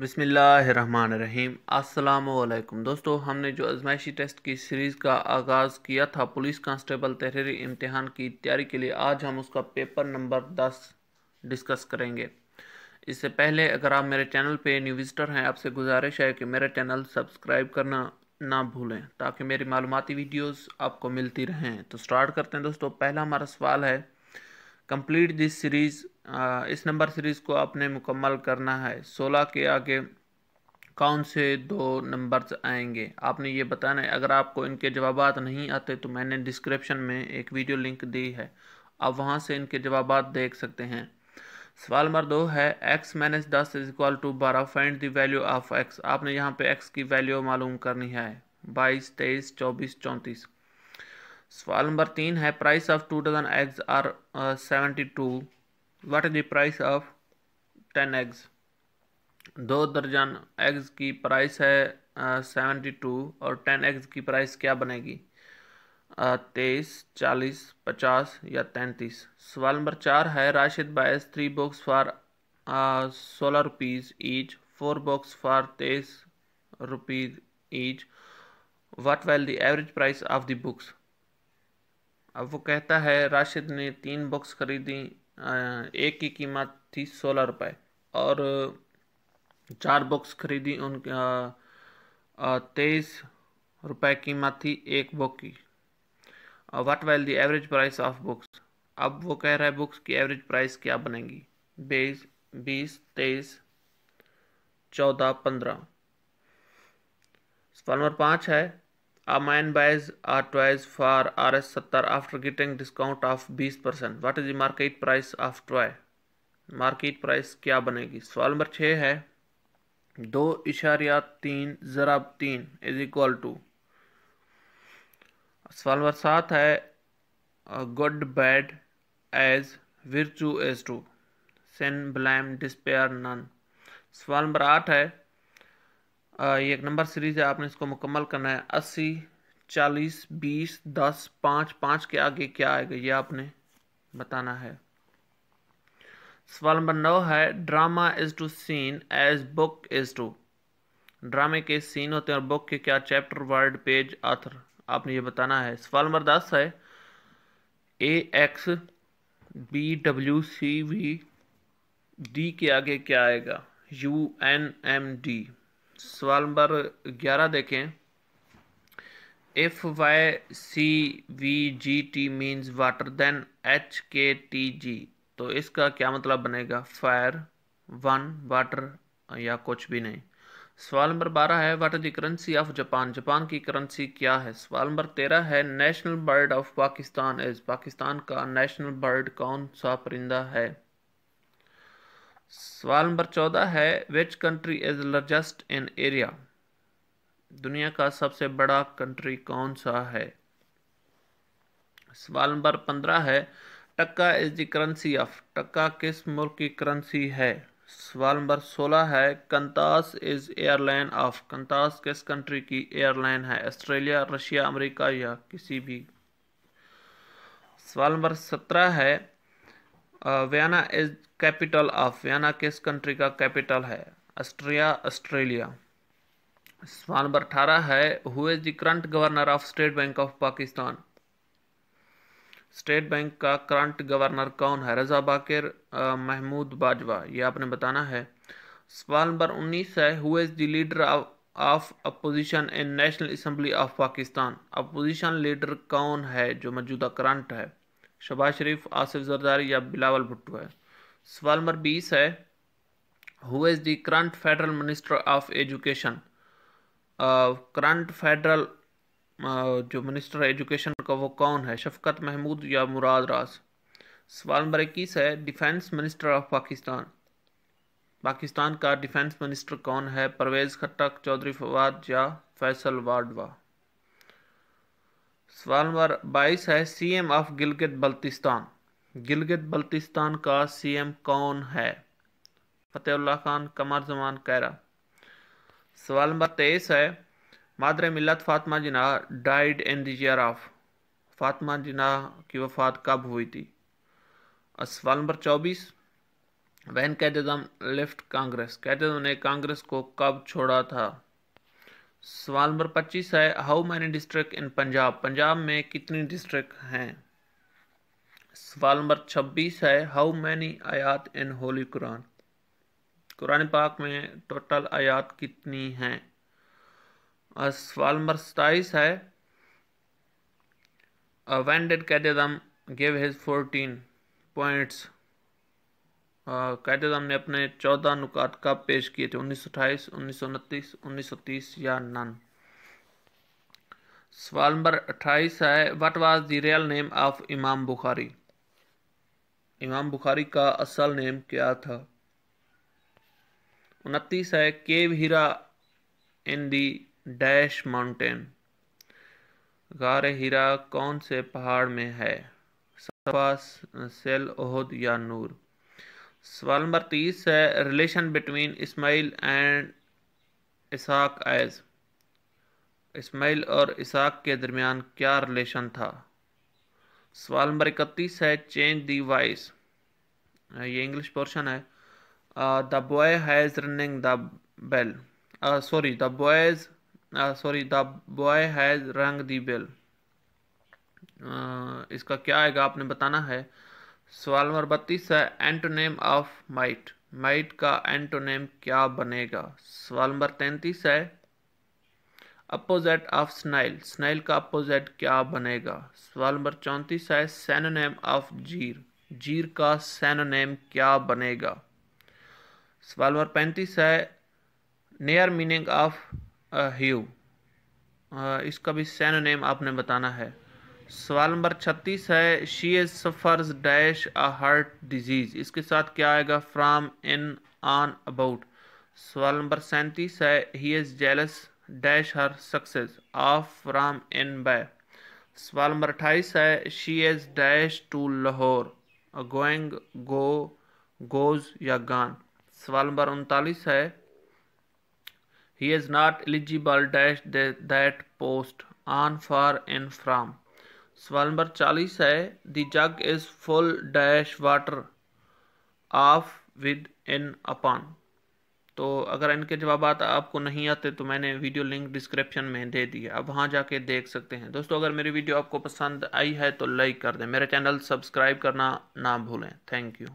बसमीम अल्लाम दोस्तों हमने जो आजमाइशी टेस्ट की सीरीज़ का आगाज़ किया था पुलिस कांस्टेबल तहरीरी इम्तहान की तैयारी के लिए आज हम उसका पेपर नंबर दस डिस्कस करेंगे इससे पहले अगर आप मेरे चैनल पे न्यू विज़िटर हैं आपसे गुजारिश है कि मेरा चैनल सब्सक्राइब करना ना भूलें ताकि मेरी मालूमती वीडियोज़ आपको मिलती रहें तो स्टार्ट करते हैं दोस्तों पहला हमारा सवाल है कंप्लीट दिस सीरीज़ इस नंबर सीरीज़ को आपने मुकम्मल करना है सोलह के आगे कौन से दो नंबर्स आएंगे आपने ये बताना है अगर आपको इनके जवाब नहीं आते तो मैंने डिस्क्रिप्शन में एक वीडियो लिंक दी है आप वहाँ से इनके जवाब देख सकते हैं सवाल नंबर दो है x माइनस दस इज इक्वल टू बारह find the value of x आपने यहाँ पे x की वैल्यू मालूम करनी है बाईस तेईस चौबीस चौंतीस सवाल नंबर तीन है price of two dozen eggs are seventy two what is the price of ten eggs दो दर्जन एग्स की प्राइस है सेवेंटी uh, टू और टेन एग्स की प्राइस क्या बनेगी uh, तेईस चालीस पचास या तैंतीस सवाल नंबर चार है Rashid buys three books for सोलह rupees each four books for तेईस rupees each what will the average price of the books अब वो कहता है राशिद ने तीन बुक्स खरीदी एक की कीमत थी सोलह रुपये और चार बुक्स खरीदी उन तेईस रुपए कीमत थी एक बुक की what will the average price of books अब वो कह रहा है बुक्स की एवरेज प्राइस क्या बनेगी बीस बीस तेईस चौदह पंद्रह नंबर पाँच है आर buys फॉर toys for सत्तर after getting discount of 20%. What is the market price of toy? Market price क्या बनेगी सवाल नंबर छः है दो इशारिया तीन जरा तीन इज इक्वल टू सवाल नंबर सात है good bad as virtue as to sin blame despair none सवाल नंबर आठ है ये एक नंबर सीरीज है आपने इसको मुकम्मल करना है अस्सी चालीस बीस दस पाँच पाँच के आगे क्या आएगा ये आपने बताना है सवाल नंबर नौ है drama is to scene as book is to ड्रामे के सीन होते हैं और बुक के क्या चैप्टर वर्ड पेज आथर आपने ये बताना है सवाल नंबर दस है A X B W C V D के आगे क्या आएगा यू एन एम डी सवाल नंबर ग्यारह देखें if Y C V G T means water then H K T G तो इसका क्या मतलब बनेगा फायर वन वाटर या कुछ भी नहीं सवाल नंबर बारह है what is the currency of Japan Japan की करेंसी क्या है सवाल नंबर तेरह है national bird of Pakistan is Pakistan का नेशनल बर्ड कौन सा परिंदा है सवाल नंबर चौदह है which country is largest in area दुनिया का सबसे बड़ा कंट्री कौन सा है सवाल नंबर पंद्रह है taka is the currency of taka किस मुल्क की करेंसी है सवाल नंबर सोलह है Qantas is airline of Qantas किस कंट्री की एयरलाइन है ऑस्ट्रेलिया रशिया अमेरिका या किसी भी सवाल नंबर सत्रह है वियना इज कैपिटल ऑफ याना किस कंट्री का कैपिटल है ऑस्ट्रिया ऑस्ट्रेलिया सवाल नंबर अठारह है who is the current governor of State Bank of Pakistan State Bank का करंट गवर्नर कौन है रजा बाकिर महमूद बाजवा ये आपने बताना है सवाल नंबर उन्नीस है who is the leader of opposition in National Assembly of Pakistan opposition leader कौन है जो मौजूदा करंट है शबाज शरीफ आसिफ जरदारी या बिलावल भुट्टो है सवाल नंबर बीस है who is the current federal minister of education current federal जो मिनिस्टर एजुकेशन का वो कौन है शफकत महमूद या मुराद रास सवाल नंबर इक्कीस है defence minister of Pakistan Pakistan का डिफेंस मिनिस्टर कौन है परवेज़ खट्टक चौधरी फवाद या फैसल वाडवा सवाल नंबर बाईस है सीएम ऑफ गिलगित बल्तिस्तान गिलगित बल्तिस्तान का सीएम कौन है फतेहुल्ला खान कमर जमान कैरा सवाल नंबर तेईस है मादर मिलत फातमा जिना डाइड इन दर ऑफ फातमा जिना की वफात कब हुई थी सवाल नंबर चौबीस वहन कैदम लेफ्ट कांग्रेस कैदम ने कांग्रेस को कब छोड़ा था सवाल नंबर पच्चीस है how many district in Punjab Punjab में कितनी डिस्ट्रिक्ट हैं सवाल नंबर छब्बीस है हाउ मैनी आयात इन होली कुरान कुरान पाक में टोटल आयात कितनी हैं और सवाल नंबर सताईस है when did Quaid give his fourteen points Quaid ने अपने चौदह नुकात कब पेश किए थे उन्नीस सौ अठाईस उन्नीस सौ उनतीस उन्नीस सौ तीस या नन सवाल नंबर अट्ठाईस है what was the real name of Imam Bukhari इमाम बुखारी का असल नेम क्या था उनतीस है केव हीरा इन दी डैश माउंटेन गार हीरा कौन से पहाड़ में है सेल ओहद या नूर सवाल नंबर तीस है relation between Ismail and Isaac as Ismail और इसाक के दरमियान क्या रिलेशन था सवाल नंबर इकतीस है चेंज दी वॉइस ये इंग्लिश पोर्शन है the boy has running the bell sorry the boys sorry the boy has rung the bell इसका क्या आएगा आपने बताना है सवाल नंबर बत्तीस है एंटोनेम ऑफ माइट माइट का एंटोनेम क्या बनेगा सवाल नंबर तैंतीस है अपोजिट ऑफ स्नाइल स्नाइल का अपोजिट क्या बनेगा सवाल नंबर चौंतीस है सैनोनेम ऑफ जीर जीर का सैनोनेम क्या बनेगा सवाल नंबर पैंतीस है नियर मीनिंग ऑफ ह्यू इसका भी सैनोनेम आपने बताना है सवाल नंबर छत्तीस है she has suffers dash a heart disease इसके साथ क्या आएगा फ्राम इन ऑन अबाउट सवाल नंबर सैंतीस है he is jealous dash her success of from on by सवाल नंबर अट्ठाईस है she has dash to Lahore going go goes या गान सवाल नंबर उनतालीस है he is not eligible dash that post on for in from सवाल number चालीस है the jug is full dash water of with in upon तो अगर इनके जवाब आपको नहीं आते तो मैंने वीडियो लिंक डिस्क्रिप्शन में दे दी है आप वहाँ जाके देख सकते हैं दोस्तों अगर मेरी वीडियो आपको पसंद आई है तो लाइक कर दें मेरा चैनल सब्सक्राइब करना ना भूलें थैंक यू